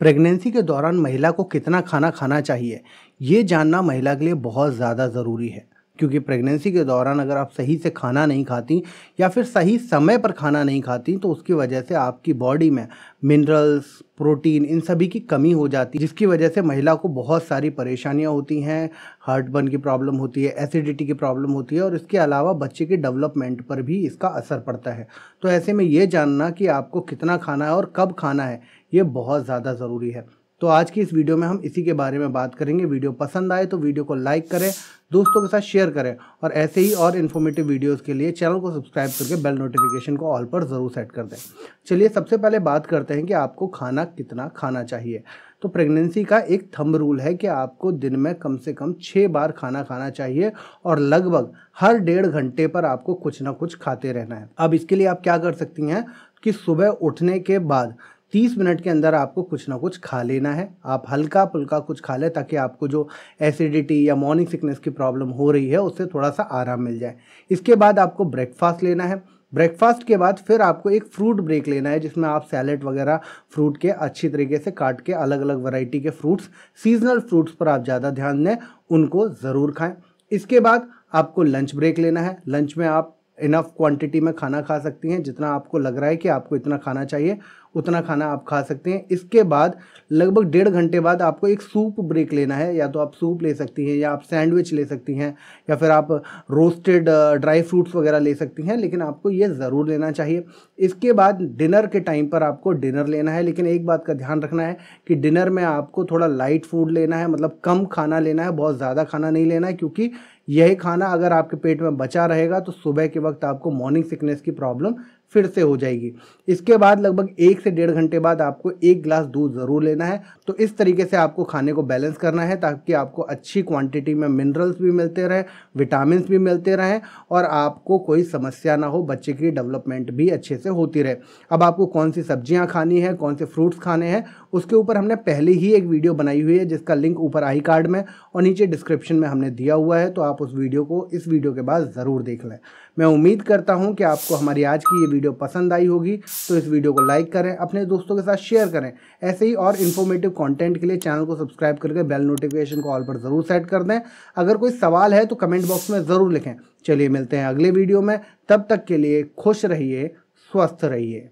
pregnancy के दौरान महिला को कितना खाना खाना चाहिए ये जानना महिला के लिए बहुत ज़्यादा ज़रूरी है क्योंकि प्रेगनेंसी के दौरान अगर आप सही से खाना नहीं खाती या फिर सही समय पर खाना नहीं खाती तो उसकी वजह से आपकी बॉडी में मिनरल्स प्रोटीन इन सभी की कमी हो जाती है जिसकी वजह से महिला को बहुत सारी परेशानियां होती हैं हार्ट बर्न की प्रॉब्लम होती है एसिडिटी की प्रॉब्लम होती है और इसके अलावा बच्चे के डेवलपमेंट पर भी इसका असर पड़ता है तो ऐसे में ये जानना कि आपको कितना खाना है और कब खाना है ये बहुत ज़्यादा ज़रूरी है तो आज की इस वीडियो में हम इसी के बारे में बात करेंगे वीडियो पसंद आए तो वीडियो को लाइक करें दोस्तों के साथ शेयर करें और ऐसे ही और इन्फॉर्मेटिव वीडियोस के लिए चैनल को सब्सक्राइब करके बेल नोटिफिकेशन को ऑल पर ज़रूर सेट कर दें चलिए सबसे पहले बात करते हैं कि आपको खाना कितना खाना चाहिए तो प्रेगनेंसी का एक थम रूल है कि आपको दिन में कम से कम छः बार खाना खाना चाहिए और लगभग हर डेढ़ घंटे पर आपको कुछ ना कुछ खाते रहना है अब इसके लिए आप क्या कर सकती हैं कि सुबह उठने के बाद तीस मिनट के अंदर आपको कुछ ना कुछ खा लेना है आप हल्का फुल्का कुछ खा लें ताकि आपको जो एसिडिटी या मॉर्निंग सिकनेस की प्रॉब्लम हो रही है उससे थोड़ा सा आराम मिल जाए इसके बाद आपको ब्रेकफास्ट लेना है ब्रेकफास्ट के बाद फिर आपको एक फ्रूट ब्रेक लेना है जिसमें आप सैलेड वगैरह फ्रूट के अच्छी तरीके से काट के अलग अलग वैरायटी के फ्रूट्स सीजनल फ्रूट्स पर आप ज़्यादा ध्यान दें उनको ज़रूर खाएं इसके बाद आपको लंच ब्रेक लेना है लंच में आप इनफ क्वांटिटी में खाना खा सकती हैं जितना आपको लग रहा है कि आपको इतना खाना चाहिए उतना खाना आप खा सकते हैं इसके बाद लगभग डेढ़ घंटे बाद आपको एक सूप ब्रेक लेना है या तो आप सूप ले सकती हैं या आप सैंडविच ले सकती हैं या फिर आप रोस्टेड ड्राई फ्रूट्स वगैरह ले सकती हैं लेकिन आपको ये ज़रूर लेना चाहिए इसके बाद डिनर के टाइम पर आपको डिनर लेना है लेकिन एक बात का ध्यान रखना है कि डिनर में आपको थोड़ा लाइट फूड लेना है मतलब कम खाना लेना है बहुत ज़्यादा खाना नहीं लेना है क्योंकि यही खाना अगर आपके पेट में बचा रहेगा तो सुबह के वक्त आपको मॉर्निंग सिकनेस की प्रॉब्लम फिर से हो जाएगी इसके बाद लगभग एक से डेढ़ घंटे बाद आपको एक ग्लास दूध ज़रूर लेना है तो इस तरीके से आपको खाने को बैलेंस करना है ताकि आपको अच्छी क्वांटिटी में मिनरल्स भी मिलते रहें विटामिन भी मिलते रहें और आपको कोई समस्या ना हो बच्चे की डेवलपमेंट भी अच्छे से होती रहे अब आपको कौन सी सब्जियाँ खानी है कौन से फ्रूट्स खाने हैं उसके ऊपर हमने पहले ही एक वीडियो बनाई हुई है जिसका लिंक ऊपर आई कार्ड में और नीचे डिस्क्रिप्शन में हमने दिया हुआ है तो आप उस वीडियो को इस वीडियो के बाद ज़रूर देख लें मैं उम्मीद करता हूँ कि आपको हमारी आज की ये वीडियो पसंद आई होगी तो इस वीडियो को लाइक करें अपने दोस्तों के साथ शेयर करें ऐसे ही और इन्फॉर्मेटिव कंटेंट के लिए चैनल को सब्सक्राइब करके बेल नोटिफिकेशन को ऑल पर ज़रूर सेट कर दें अगर कोई सवाल है तो कमेंट बॉक्स में ज़रूर लिखें चलिए मिलते हैं अगले वीडियो में तब तक के लिए खुश रहिए स्वस्थ रहिए